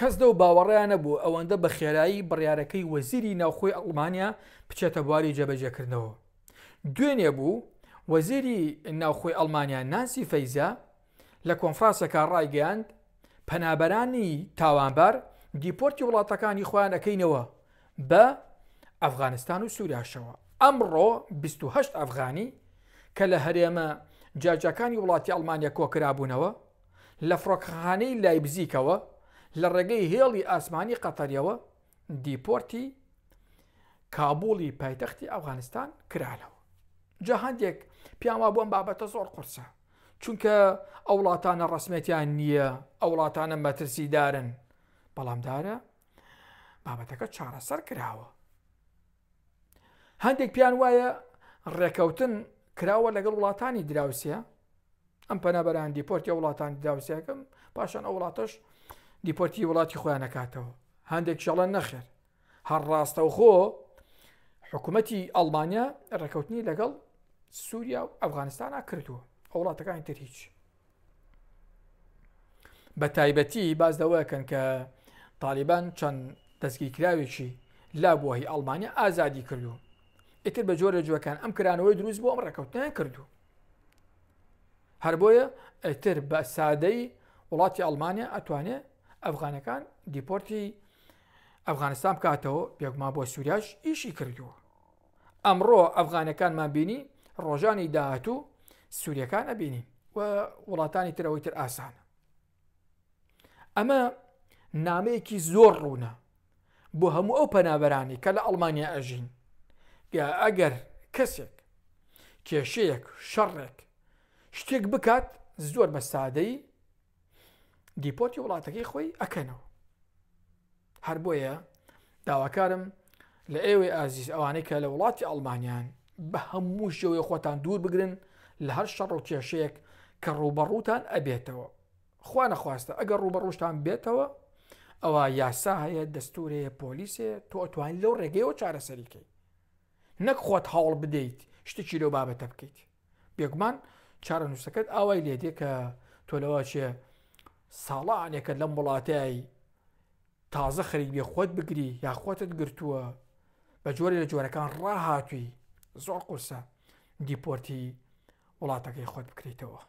کەس دە و باوەڕیان نەبوو ئەوەندە بە خێرایی بڕیارەکەی وەزیری ناوخۆی ئەڵمانیا بچێتە بواری جەبەجێکردنەوە دوێنێ بوو وەزیری ناوخۆی ئەلمانیا ناسی فەیزا لە کۆنفرانسەکە ڕایگەاند پەنابەرانی تاوانبار دیپۆرتی وڵاتەکانی خۆیان ئەەکەینەوە بە ئەفغانستان و سووراشەوە ئەمڕۆ 28 ئەفغانی کە لە هەرێمە جاجەکانی وڵاتی ئەلمانیا کۆکرابوونەوە لە فڕۆکخانەی لایبزیکەوە لە ڕێگەی هێڵی ئاسمانی قەتەریەوە دیپۆرتی کابولی پایتەختی ئەفغانستان کرالەوە جا هەندێک پیاوا بۆم بابەتە زۆر قرسە چونکە ئەو وڵاتانە ڕسمێتیان نییە ئەو وڵاتانە مەترسیدارن بەڵامدارە بابەتەکە چارەسەر کراوە هەندێک پیان وایە ڕێکەوتن کراوە لەگەڵ وڵاتانی دراوسە ئەم پەنەبەران دیپۆرتی وڵاتانی داوسەکەم پاشان ئەو وڵاتەش دیپۆرتی وڵاتی خۆیانەکاتەوە هەندێک شەڵەن نەخێر هەر ڕاستە و خۆ حکوومەتی ئەڵمانیا ڕێکەوتنی لەگەڵ سووریا و ئەفغانستان کردووە ئەو وڵاتەکانی تر هیچ بە تایبەتی باز دەوەکەن کە تاالبان چەند دەستگیرراوێکی لابووهی ئەڵمانیا ئازادی کردو ئیتر بە جۆرە جوەکان ئەم کرانەوەی دروست بۆ ئەم ڕێکەوتنیان کردو هەر بۆیە ئەتر بە سادەی وڵاتی ئەڵمانیا ئەتوانێت ئەفغانەکان دیپۆرتی ئەفغانستان بکاتەوە پێکما بۆ سووریاش ئیشی کردووە ئەمڕۆ ئەفغانەکانمان بینی ڕۆژانی داهاتوو سووریەکان ئەبینی و وڵاتانی ترەوەی تر ئاسانە ئەمە نامەیەکی زۆر ڕوونە بۆ هەموو ئەو پەنابەرانی کە لە ئەڵمانیا ئەژین ئەگەر کەسێک کێشەیەک شەڕێک شتێک بکات زۆر بە سادەی دیپۆتی وڵاتەکەی خۆی ئەکەنەوە هەر بۆیە داواکارم لە ئێوێ ئازیز ئەوانەی کە لە وڵاتی ئەڵمانیان بە هەموو شێوەیە خۆتان دوور بگرن لە هەر شەڕ و کێشەیەک کە ڕوبەڕووتان ئەبێتەوە خوا نەخواستە ئەگەر ڕوبەڕوشتان بێتەوە ئەوە یاسا هەیە دەستورەیە پۆلیسێ تۆ ئەتوان لەو ڕێگەیەوە چارەسەریکەی نەک خۆت هاوڵ بدەیت شتێکی لەو بابەتە بکەیت بێگومان چارە نووسەکەت ئاوای لێدێ کە تۆ لەوە چێ ساڵانێکە لەم وڵاتایی تازە خەریک بێ خۆت بگری یاخواتت گرتووە بە جۆری لە جۆرەکان ڕاهاتوی زۆر قورسە دیپۆرتی وڵاتەکەی خۆت بکریتەوە